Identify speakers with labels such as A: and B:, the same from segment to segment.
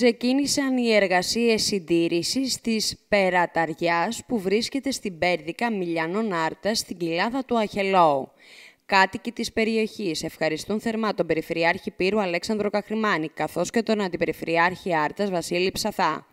A: ξεκίνησαν οι εργασίες συντήρησης της περαταριάς που βρίσκεται στην Πέρδικα Μιλιανών Άρτας στην κοιλάδα του Αχελώου. Κάτοικοι της περιοχής ευχαριστούν θερμά τον Περιφερειάρχη Πύρου Αλέξανδρο Καχρημάνη καθώς και τον Αντιπεριφερειάρχη Άρτας Βασίλη Ψαθά.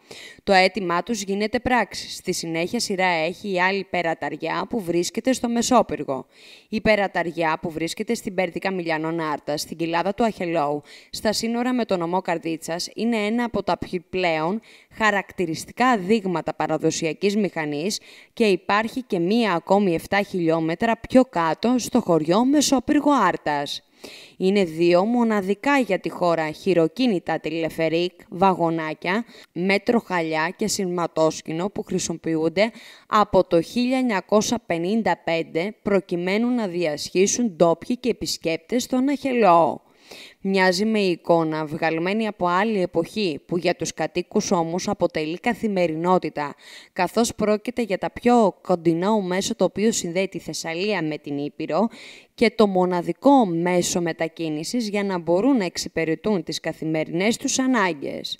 A: Το αίτημά τους γίνεται πράξη. Στη συνέχεια σειρά έχει η άλλη περαταριά που βρίσκεται στο Μεσόπυργο. Η περαταριά που βρίσκεται στην Πέρτικα Μιλιανών Άρτα, στην κοιλάδα του Αχελόου, στα σύνορα με τον ομό Καρδίτσας, είναι ένα από τα πλέον χαρακτηριστικά δείγματα παραδοσιακής μηχανής και υπάρχει και μία ακόμη 7 χιλιόμετρα πιο κάτω στο χωριό Μεσόπυργο Άρτας. Είναι δύο μοναδικά για τη χώρα χειροκίνητα τηλεφερίκ, βαγονάκια, μέτρο χαλιά και συρματόσκηνο που χρησιμοποιούνται από το 1955 προκειμένου να διασχίσουν ντόπιοι και επισκέπτες στον Αχελό. Μοιάζει με εικόνα βγαλμένη από άλλη εποχή που για τους κατοίκους όμως αποτελεί καθημερινότητα καθώς πρόκειται για τα πιο κοντινά μέσο το οποίο συνδέει τη Θεσσαλία με την Ήπειρο και το μοναδικό μέσο μετακίνησης για να μπορούν να εξυπηρετούν τις καθημερινές τους ανάγκες.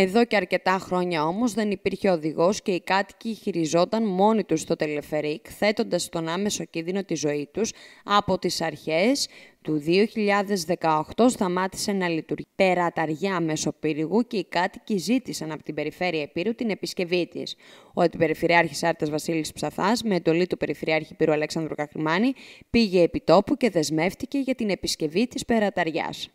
A: Εδώ και αρκετά χρόνια όμως δεν υπήρχε οδηγός και οι κάτοικοι χειριζόταν μόνοι τους στο τελεφερίκ, θέτοντας τον άμεσο κίνδυνο τη ζωή τους, από τις αρχές του 2018 σταμάτησε να λειτουργεί περαταριά μέσω πύργου και οι κάτοικοι ζήτησαν από την Περιφέρεια Επίρου την επισκευή της. Ο Αντιπεριφερειάρχη Άρτας Βασίλης Ψαθάς, με εντολή του Περιφερειάρχη Πύρου Αλέξανδρου Κακριμάνη, πήγε επιτόπου και δεσμεύτηκε για την επισκευή της περαταριά.